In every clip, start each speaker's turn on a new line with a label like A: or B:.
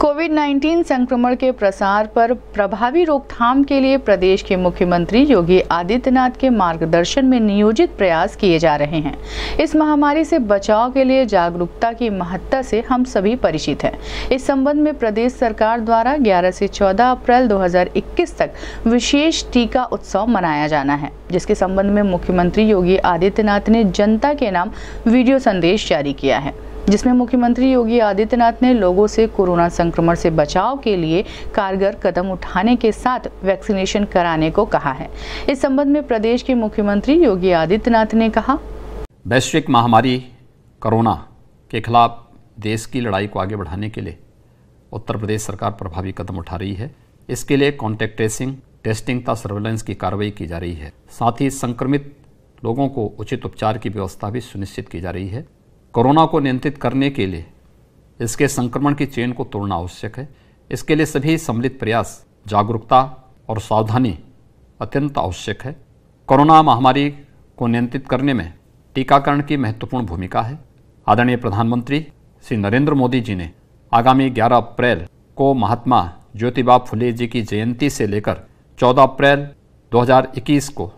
A: Covid 19 संक्रमण के प्रसार पर प्रभावी रोकथाम के लिए प्रदेश के मुख्यमंत्री योगी आदित्यनाथ के मार्गदर्शन में नियोजित प्रयास किए जा रहे हैं इस महामारी से बचाव के लिए जागरूकता की महत्ता से हम सभी परिचित हैं इस संबंध में प्रदेश सरकार द्वारा 11 से 14 अप्रैल 2021 तक विशेष टीका उत्सव मनाया जाना है जिसके संबंध में मुख्यमंत्री योगी आदित्यनाथ ने जनता के नाम वीडियो संदेश जारी किया है जिसमें मुख्यमंत्री योगी आदित्यनाथ ने लोगों से कोरोना संक्रमण से बचाव के लिए कारगर कदम उठाने के साथ वैक्सीनेशन कराने को कहा है इस संबंध में प्रदेश के मुख्यमंत्री योगी आदित्यनाथ ने कहा
B: वैश्विक महामारी कोरोना के खिलाफ देश की लड़ाई को आगे बढ़ाने के लिए उत्तर प्रदेश सरकार प्रभावी कदम उठा रही है इसके लिए कॉन्टैक्ट ट्रेसिंग टेस्टिंग तथा सर्वेलेंस की कार्रवाई की जा रही है साथ ही संक्रमित लोगों को उचित उपचार की व्यवस्था भी सुनिश्चित की जा रही है कोरोना को नियंत्रित करने के लिए इसके संक्रमण की चेन को तोड़ना आवश्यक है इसके लिए सभी सम्मिलित प्रयास जागरूकता और सावधानी अत्यंत आवश्यक है कोरोना महामारी को नियंत्रित करने में टीकाकरण की महत्वपूर्ण भूमिका है आदरणीय प्रधानमंत्री श्री नरेंद्र मोदी जी ने आगामी 11 अप्रैल को महात्मा ज्योतिबा फुले जी की जयंती से लेकर 14 अप्रैल 2021 को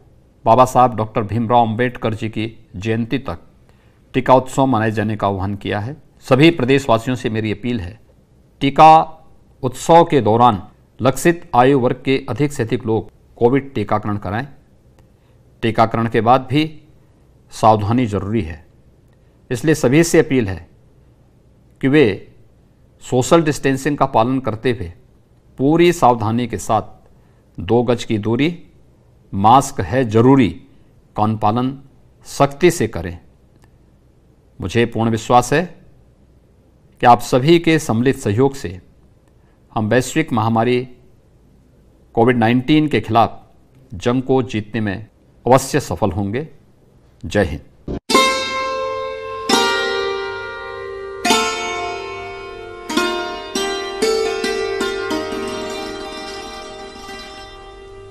B: बाबा साहब डॉक्टर भीमराव अंबेडकर जी की जयंती तक टीका उत्सव मनाए जाने का आह्वान किया है सभी प्रदेशवासियों से मेरी अपील है टीका उत्सव के दौरान लक्षित आयु वर्ग के अधिक से अधिक लोग कोविड टीकाकरण कराएं टीकाकरण के बाद भी सावधानी जरूरी है इसलिए सभी से अपील है कि वे सोशल डिस्टेंसिंग का पालन करते हुए पूरी सावधानी के साथ दो गज की दूरी मास्क है जरूरी का अनुपालन सख्ती से करें मुझे पूर्ण विश्वास है कि आप सभी के सम्मिलित सहयोग से हम वैश्विक महामारी कोविड 19 के खिलाफ जंग को जीतने में अवश्य सफल होंगे जय हिंद